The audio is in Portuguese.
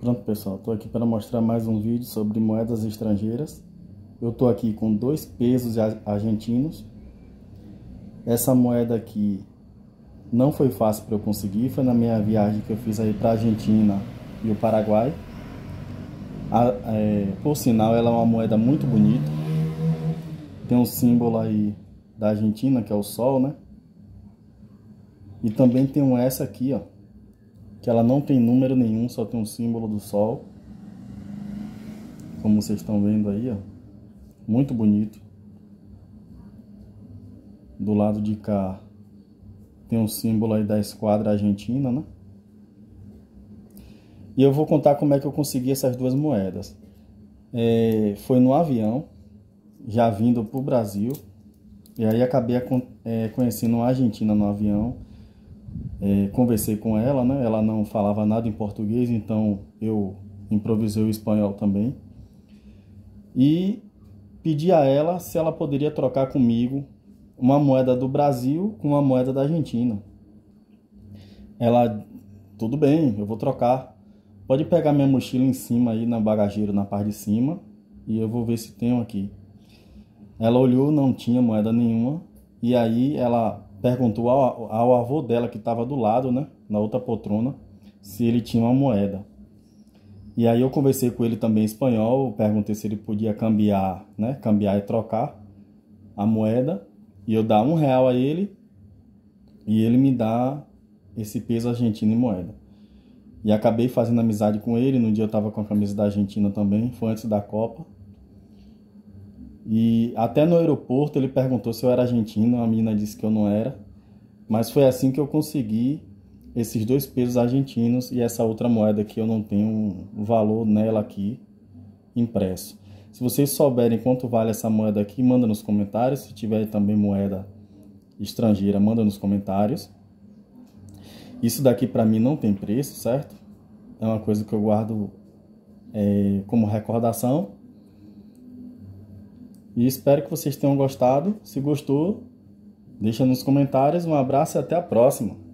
Pronto pessoal, estou aqui para mostrar mais um vídeo sobre moedas estrangeiras. Eu estou aqui com dois pesos argentinos. Essa moeda aqui não foi fácil para eu conseguir, foi na minha viagem que eu fiz aí para a Argentina e o Paraguai. A, é, por sinal, ela é uma moeda muito bonita. Tem um símbolo aí da Argentina, que é o sol, né? E também tem um essa aqui, ó que ela não tem número nenhum, só tem um símbolo do sol. Como vocês estão vendo aí, ó. Muito bonito. Do lado de cá tem um símbolo aí da esquadra argentina, né? E eu vou contar como é que eu consegui essas duas moedas. É, foi no avião, já vindo para o Brasil. E aí acabei é, conhecendo uma Argentina no avião é, conversei com ela, né? Ela não falava nada em português, então eu improvisei o espanhol também. E pedi a ela se ela poderia trocar comigo uma moeda do Brasil com uma moeda da Argentina. Ela, tudo bem, eu vou trocar. Pode pegar minha mochila em cima aí na bagageira, na parte de cima, e eu vou ver se tenho aqui. Ela olhou, não tinha moeda nenhuma, e aí ela perguntou ao, ao avô dela, que estava do lado, né, na outra poltrona, se ele tinha uma moeda. E aí eu conversei com ele também em espanhol, perguntei se ele podia cambiar, né, cambiar e trocar a moeda, e eu dar um real a ele, e ele me dá esse peso argentino em moeda. E acabei fazendo amizade com ele, no dia eu estava com a camisa da Argentina também, foi antes da Copa, e até no aeroporto ele perguntou se eu era argentino, a menina disse que eu não era. Mas foi assim que eu consegui esses dois pesos argentinos e essa outra moeda que eu não tenho o valor nela aqui impresso. Se vocês souberem quanto vale essa moeda aqui, manda nos comentários. Se tiver também moeda estrangeira, manda nos comentários. Isso daqui para mim não tem preço, certo? É uma coisa que eu guardo é, como recordação. E espero que vocês tenham gostado. Se gostou, deixa nos comentários. Um abraço e até a próxima.